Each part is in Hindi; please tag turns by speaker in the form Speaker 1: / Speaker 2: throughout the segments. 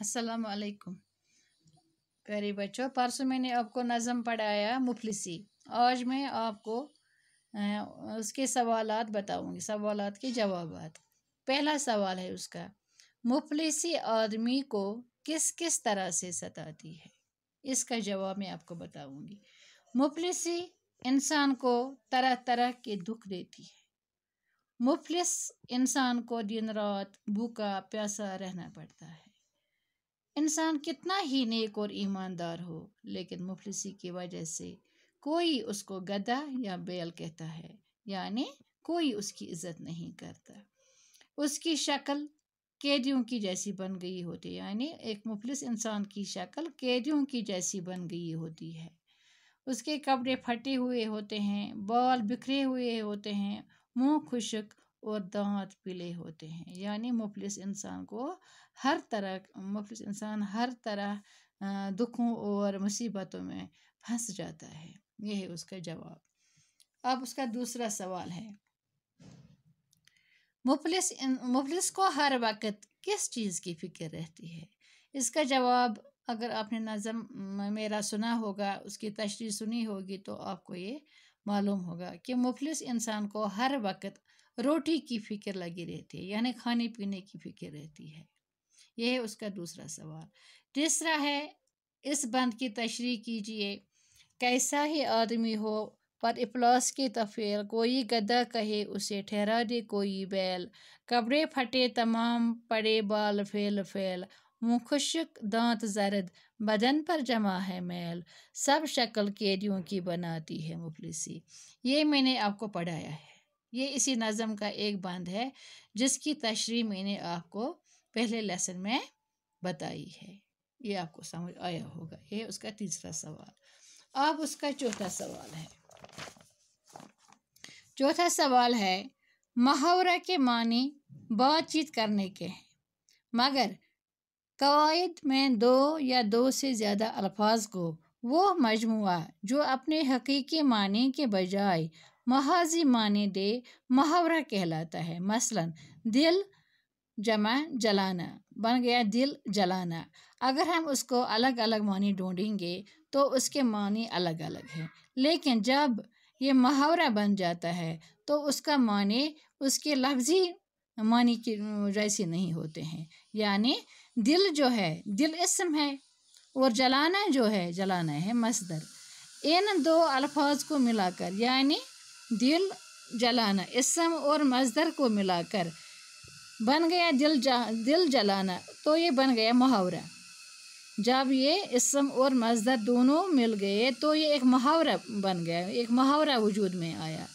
Speaker 1: असलकुम प्यारे बच्चों परसों मैंने आपको नज़म पढ़ाया मुफलिसी आज मैं आपको उसके सवाल बताऊँगी सवाल के जवाब पहला सवाल है उसका मुफलिसी आदमी को किस किस तरह से सताती है इसका जवाब मैं आपको बताऊँगी मुफलिसी इंसान को तरह तरह के दुख देती है मुफलिस इंसान को दिन रात भूखा प्यासा रहना पड़ता है इंसान कितना ही नेक और ईमानदार हो लेकिन मुफलिसी की वजह से कोई उसको गदा या बैल कहता है यानी कोई उसकी इज्जत नहीं करता उसकी शक्ल कैदियों की जैसी बन गई होती यानी एक मुफलिस इंसान की शक्ल कैदियों की जैसी बन गई होती है उसके कपड़े फटे हुए होते हैं बाल बिखरे हुए होते हैं मुंह खुशक और दांत पीले होते हैं यानी मुफलिस इंसान को हर तरह मुफलिस इंसान हर तरह दुखों और मुसीबतों में फंस जाता है यह है उसका जवाब अब उसका दूसरा सवाल है मुफलिस मुफलिस को हर वक्त किस चीज़ की फ़िक्र रहती है इसका जवाब अगर आपने नज़म मेरा सुना होगा उसकी तशरी सुनी होगी तो आपको ये मालूम होगा कि मुफलिस इंसान को हर वक्त रोटी की फिक्र लगी रहती है यानी खाने पीने की फिक्र रहती है यह है उसका दूसरा सवाल तीसरा है इस बंद की तशरी कीजिए कैसा ही आदमी हो पर इफलास की तफेल कोई गदा कहे उसे ठहरा दे कोई बैल कपड़े फटे तमाम पड़े बाल फैल फैल मुँह खुशक दांत जरद बदन पर जमा है मैल सब शक्ल कैदियों की बनाती है मुफलिसी ये मैंने आपको पढ़ाया है ये इसी नज़म का एक बंद है जिसकी तशरी मैंने आपको पहले लेसन में बताई है ये आपको समझ आया होगा ये उसका तीसरा सवाल अब उसका चौथा सवाल है चौथा सवाल है मुहावरा के मानी बातचीत करने के हैं मगर कवायद में दो या दो से ज़्यादा अल्फाज को वो मजमु जो अपने हकीकी मानी के बजाय महाजी माने दे मुहावरा कहलाता है मसलन दिल जमा जलाना बन गया दिल जलाना अगर हम उसको अलग अलग मानी ढूंढेंगे तो उसके मानी अलग अलग है लेकिन जब ये मुहावरा बन जाता है तो उसका माने उसके लफ्जी मानी के जैसे नहीं होते हैं यानी दिल जो है दिल इसम है और जलाना जो है जलाना है मसदर इन दो अल्फाज को मिलाकर यानी दिल जलाना इसम और मजदर को मिलाकर बन गया दिल जा दिल जलाना तो ये बन गया मुहावरा जब ये इसम और मजदर दोनों मिल गए तो ये एक मुहावरा बन गया एक मुहावरा वजूद में आया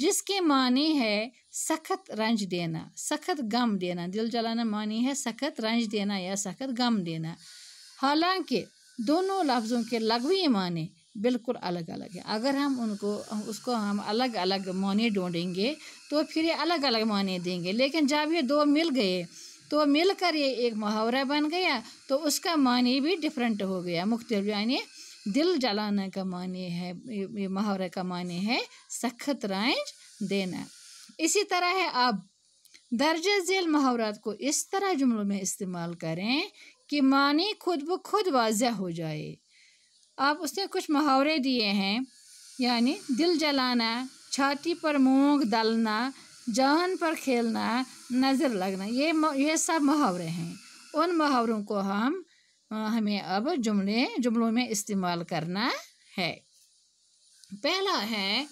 Speaker 1: जिसके मानी है सख्त रंज देना सख्त गम देना दिल जलाना मानी है सख्त रंज देना या सख्त गम देना हालांकि दोनों लफ्ज़ों के लगवी माने बिल्कुल अलग अलग है अगर हम उनको उसको हम अलग अलग माने ढूंढेंगे तो फिर ये अलग अलग माने देंगे लेकिन जब ये दो मिल गए तो मिलकर ये एक मुहावरा बन गया तो उसका मानी भी डिफरेंट हो गया मुख्त यानी दिल जलाना का मानी है ये मुहावरे का मानी है सख्त रंज देना इसी तरह है अब दर्ज झेल मुहावरात को इस तरह जुमलों में इस्तेमाल करें कि मानी खुद ब खुद वाजह हो जाए आप उसने कुछ मुहावरे दिए हैं यानी दिल जलाना छाती पर मूंग दलना जान पर खेलना नज़र लगना ये ये सब मुहावरे हैं उन मुहावरों को हम हमें अब जुमले जुमलों में इस्तेमाल करना है पहला है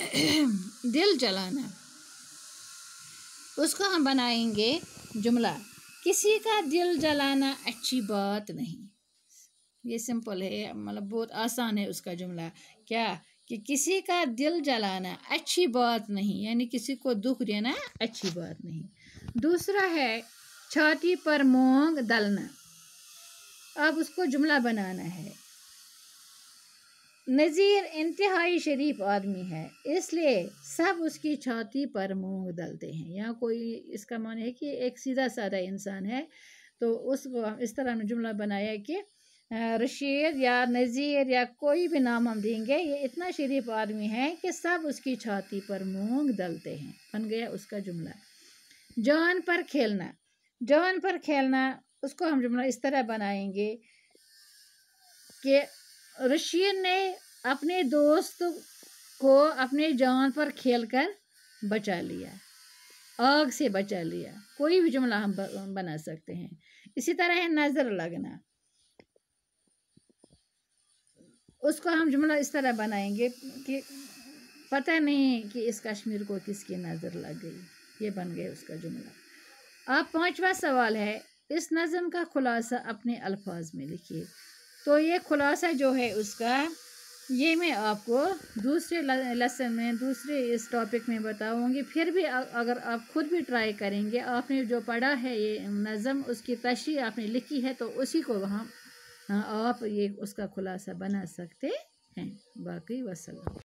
Speaker 1: दिल जलाना उसको हम बनाएंगे जुमला किसी का दिल जलाना अच्छी बात नहीं ये सिंपल है मतलब बहुत आसान है उसका जुमला क्या कि किसी का दिल जलाना अच्छी बात नहीं यानी किसी को दुख देना अच्छी बात नहीं दूसरा है छाती पर मोंग दलना अब उसको जुमला बनाना है नज़ीर इंतहाई शरीफ आदमी है इसलिए सब उसकी छाती पर मूँग दलते हैं यहाँ कोई इसका मान है कि एक सीधा साधा इंसान है तो उसको इस तरह हमने जुमला बनाया कि रशीद या नज़ीर या कोई भी नाम हम देंगे ये इतना शरीफ आदमी है कि सब उसकी छाती पर मूँग दलते हैं बन गया उसका जुमला जान पर खेलना जान पर खेलना उसको हम जुमला इस तरह बनाएंगे कि रशीद ने अपने दोस्त को अपने जान पर खेल कर बचा लिया आग से बचा लिया कोई भी जुमला हम बना सकते हैं इसी तरह है नज़र लगना उसको हम जुमला इस तरह बनाएंगे कि पता नहीं कि इस कश्मीर को किसकी नज़र लग गई ये बन गया उसका जुमला अब पाँचवा सवाल है इस नज़म का खुलासा अपने अल्फाज में लिखिए तो ये खुलासा जो है उसका ये मैं आपको दूसरे लेसन में दूसरे इस टॉपिक में बताऊंगी फिर भी अगर आप खुद भी ट्राई करेंगे आपने जो पढ़ा है ये नज़म उसकी तशी आपने लिखी है तो उसी को हम हाँ, आप ये उसका खुलासा बना सकते हैं बाकी वसलम